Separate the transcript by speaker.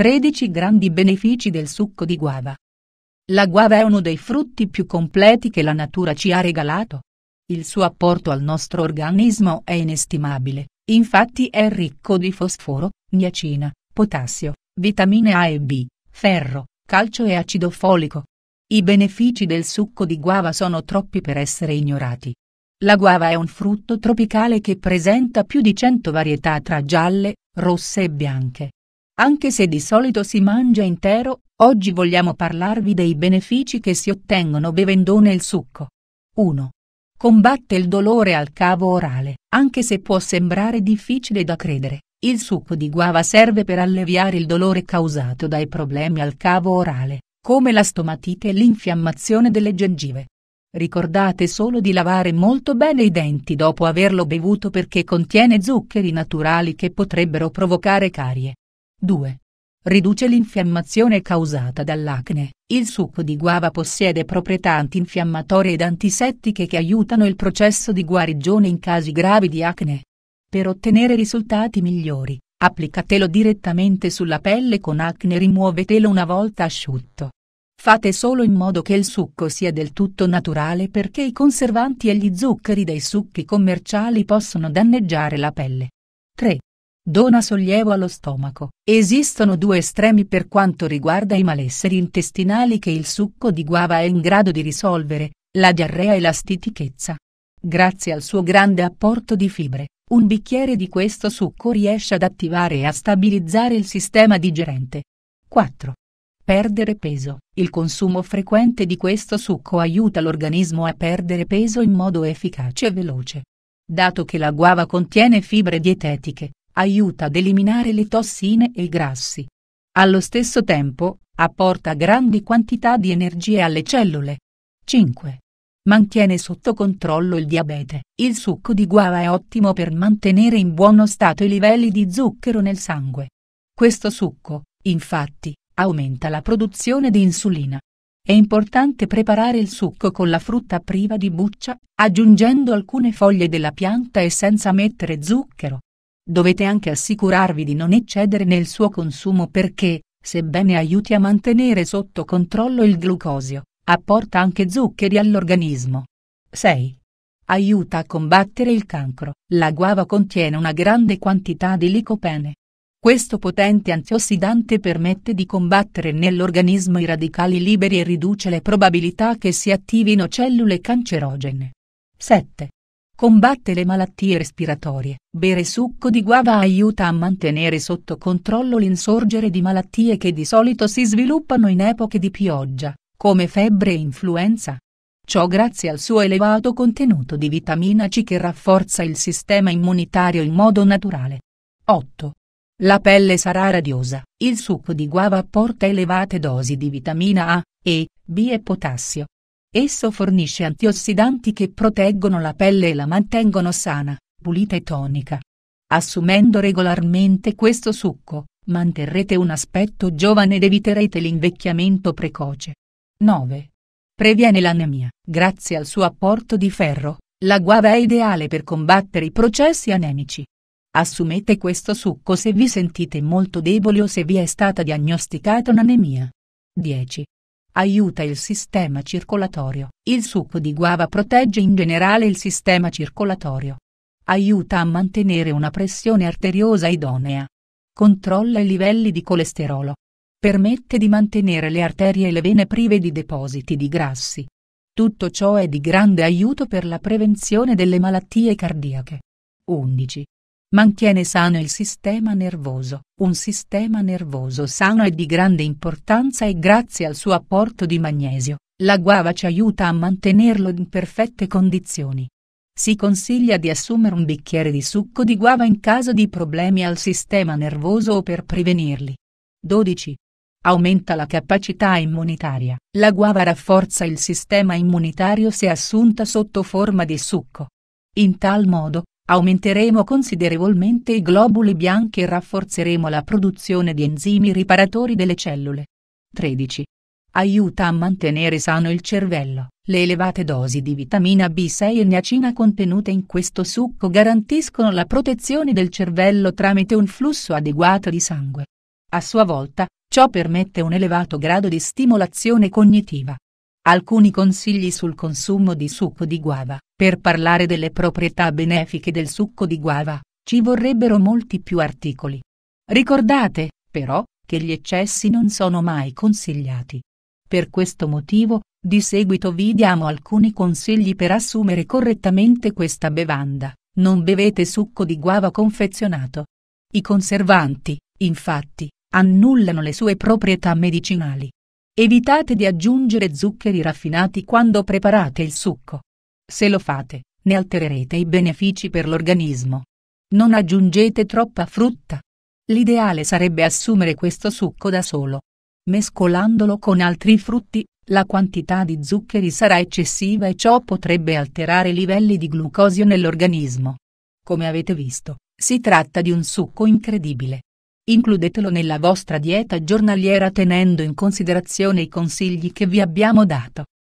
Speaker 1: 13 grandi benefici del succo di guava. La guava è uno dei frutti più completi che la natura ci ha regalato. Il suo apporto al nostro organismo è inestimabile, infatti è ricco di fosforo, niacina, potassio, vitamine A e B, ferro, calcio e acido folico. I benefici del succo di guava sono troppi per essere ignorati. La guava è un frutto tropicale che presenta più di 100 varietà tra gialle, rosse e bianche. Anche se di solito si mangia intero, oggi vogliamo parlarvi dei benefici che si ottengono bevendone il succo. 1. Combatte il dolore al cavo orale, anche se può sembrare difficile da credere. Il succo di guava serve per alleviare il dolore causato dai problemi al cavo orale, come la stomatite e l'infiammazione delle gengive. Ricordate solo di lavare molto bene i denti dopo averlo bevuto perché contiene zuccheri naturali che potrebbero provocare carie. 2. Riduce l'infiammazione causata dall'acne. Il succo di guava possiede proprietà antinfiammatorie ed antisettiche che aiutano il processo di guarigione in casi gravi di acne. Per ottenere risultati migliori, applicatelo direttamente sulla pelle con acne e rimuovetelo una volta asciutto. Fate solo in modo che il succo sia del tutto naturale perché i conservanti e gli zuccheri dei succhi commerciali possono danneggiare la pelle. 3 dona sollievo allo stomaco. Esistono due estremi per quanto riguarda i malesseri intestinali che il succo di guava è in grado di risolvere, la diarrea e la stitichezza. Grazie al suo grande apporto di fibre, un bicchiere di questo succo riesce ad attivare e a stabilizzare il sistema digerente. 4. Perdere peso. Il consumo frequente di questo succo aiuta l'organismo a perdere peso in modo efficace e veloce. Dato che la guava contiene fibre dietetiche, aiuta ad eliminare le tossine e i grassi. Allo stesso tempo, apporta grandi quantità di energie alle cellule. 5. Mantiene sotto controllo il diabete. Il succo di guava è ottimo per mantenere in buono stato i livelli di zucchero nel sangue. Questo succo, infatti, aumenta la produzione di insulina. È importante preparare il succo con la frutta priva di buccia, aggiungendo alcune foglie della pianta e senza mettere zucchero dovete anche assicurarvi di non eccedere nel suo consumo perché, sebbene aiuti a mantenere sotto controllo il glucosio, apporta anche zuccheri all'organismo. 6. Aiuta a combattere il cancro. La guava contiene una grande quantità di licopene. Questo potente antiossidante permette di combattere nell'organismo i radicali liberi e riduce le probabilità che si attivino cellule cancerogene. 7. Combatte le malattie respiratorie. Bere succo di guava aiuta a mantenere sotto controllo l'insorgere di malattie che di solito si sviluppano in epoche di pioggia, come febbre e influenza. Ciò grazie al suo elevato contenuto di vitamina C che rafforza il sistema immunitario in modo naturale. 8. La pelle sarà radiosa. Il succo di guava apporta elevate dosi di vitamina A, E, B e potassio Esso fornisce antiossidanti che proteggono la pelle e la mantengono sana, pulita e tonica. Assumendo regolarmente questo succo, manterrete un aspetto giovane ed eviterete l'invecchiamento precoce. 9. Previene l'anemia. Grazie al suo apporto di ferro, la guava è ideale per combattere i processi anemici. Assumete questo succo se vi sentite molto deboli o se vi è stata diagnosticata un'anemia. 10. Aiuta il sistema circolatorio. Il succo di guava protegge in generale il sistema circolatorio. Aiuta a mantenere una pressione arteriosa idonea. Controlla i livelli di colesterolo. Permette di mantenere le arterie e le vene prive di depositi di grassi. Tutto ciò è di grande aiuto per la prevenzione delle malattie cardiache. 11. Mantiene sano il sistema nervoso. Un sistema nervoso sano è di grande importanza e grazie al suo apporto di magnesio, la guava ci aiuta a mantenerlo in perfette condizioni. Si consiglia di assumere un bicchiere di succo di guava in caso di problemi al sistema nervoso o per prevenirli. 12. Aumenta la capacità immunitaria. La guava rafforza il sistema immunitario se assunta sotto forma di succo. In tal modo, Aumenteremo considerevolmente i globuli bianchi e rafforzeremo la produzione di enzimi riparatori delle cellule. 13. Aiuta a mantenere sano il cervello. Le elevate dosi di vitamina B6 e niacina contenute in questo succo garantiscono la protezione del cervello tramite un flusso adeguato di sangue. A sua volta, ciò permette un elevato grado di stimolazione cognitiva. Alcuni consigli sul consumo di succo di guava. Per parlare delle proprietà benefiche del succo di guava, ci vorrebbero molti più articoli. Ricordate, però, che gli eccessi non sono mai consigliati. Per questo motivo, di seguito vi diamo alcuni consigli per assumere correttamente questa bevanda. Non bevete succo di guava confezionato. I conservanti, infatti, annullano le sue proprietà medicinali. Evitate di aggiungere zuccheri raffinati quando preparate il succo. Se lo fate, ne altererete i benefici per l'organismo. Non aggiungete troppa frutta. L'ideale sarebbe assumere questo succo da solo. Mescolandolo con altri frutti, la quantità di zuccheri sarà eccessiva e ciò potrebbe alterare i livelli di glucosio nell'organismo. Come avete visto, si tratta di un succo incredibile, Includetelo nella vostra dieta giornaliera tenendo in considerazione i consigli che vi abbiamo dato.